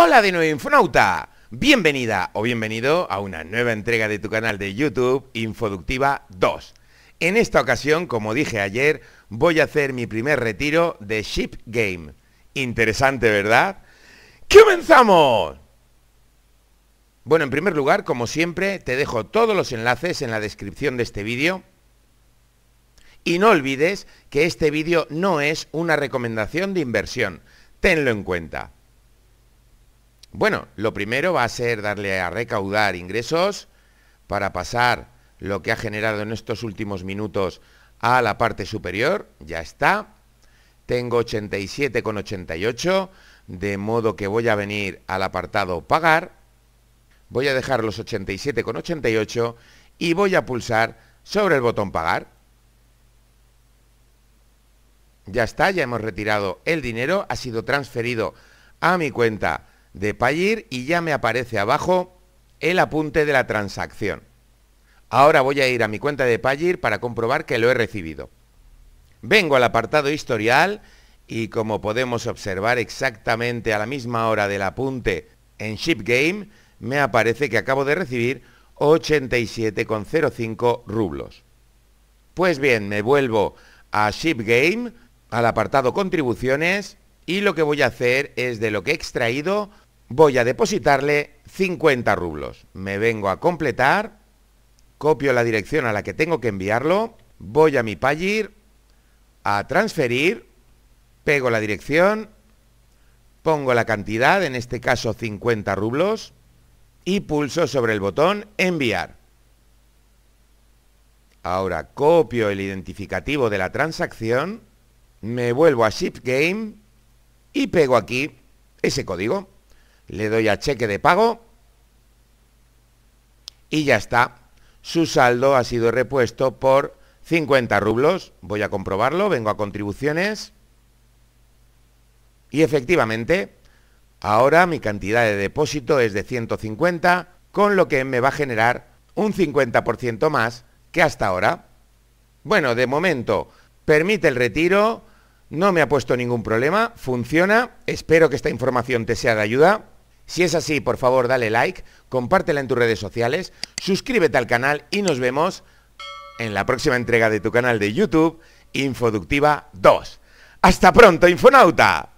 Hola de nuevo Infonauta, bienvenida o bienvenido a una nueva entrega de tu canal de YouTube Infoductiva 2. En esta ocasión, como dije ayer, voy a hacer mi primer retiro de Ship Game. Interesante, ¿verdad? ¡Comenzamos! Bueno, en primer lugar, como siempre, te dejo todos los enlaces en la descripción de este vídeo. Y no olvides que este vídeo no es una recomendación de inversión. Tenlo en cuenta. Bueno, lo primero va a ser darle a recaudar ingresos para pasar lo que ha generado en estos últimos minutos a la parte superior. Ya está. Tengo 87,88, de modo que voy a venir al apartado pagar. Voy a dejar los 87,88 y voy a pulsar sobre el botón pagar. Ya está, ya hemos retirado el dinero, ha sido transferido a mi cuenta de Payir y ya me aparece abajo el apunte de la transacción. Ahora voy a ir a mi cuenta de Payir para comprobar que lo he recibido. Vengo al apartado historial y como podemos observar exactamente a la misma hora del apunte en ShipGame, me aparece que acabo de recibir 87,05 rublos. Pues bien, me vuelvo a ShipGame, al apartado contribuciones, y lo que voy a hacer es de lo que he extraído voy a depositarle 50 rublos. Me vengo a completar, copio la dirección a la que tengo que enviarlo, voy a mi Pagir, a transferir, pego la dirección, pongo la cantidad, en este caso 50 rublos, y pulso sobre el botón enviar. Ahora copio el identificativo de la transacción, me vuelvo a ShipGame y pego aquí ese código. Le doy a cheque de pago y ya está. Su saldo ha sido repuesto por 50 rublos. Voy a comprobarlo, vengo a contribuciones. Y efectivamente, ahora mi cantidad de depósito es de 150, con lo que me va a generar un 50% más que hasta ahora. Bueno, de momento, permite el retiro, no me ha puesto ningún problema, funciona, espero que esta información te sea de ayuda. Si es así, por favor, dale like, compártela en tus redes sociales, suscríbete al canal y nos vemos en la próxima entrega de tu canal de YouTube, Infoductiva 2. ¡Hasta pronto, Infonauta!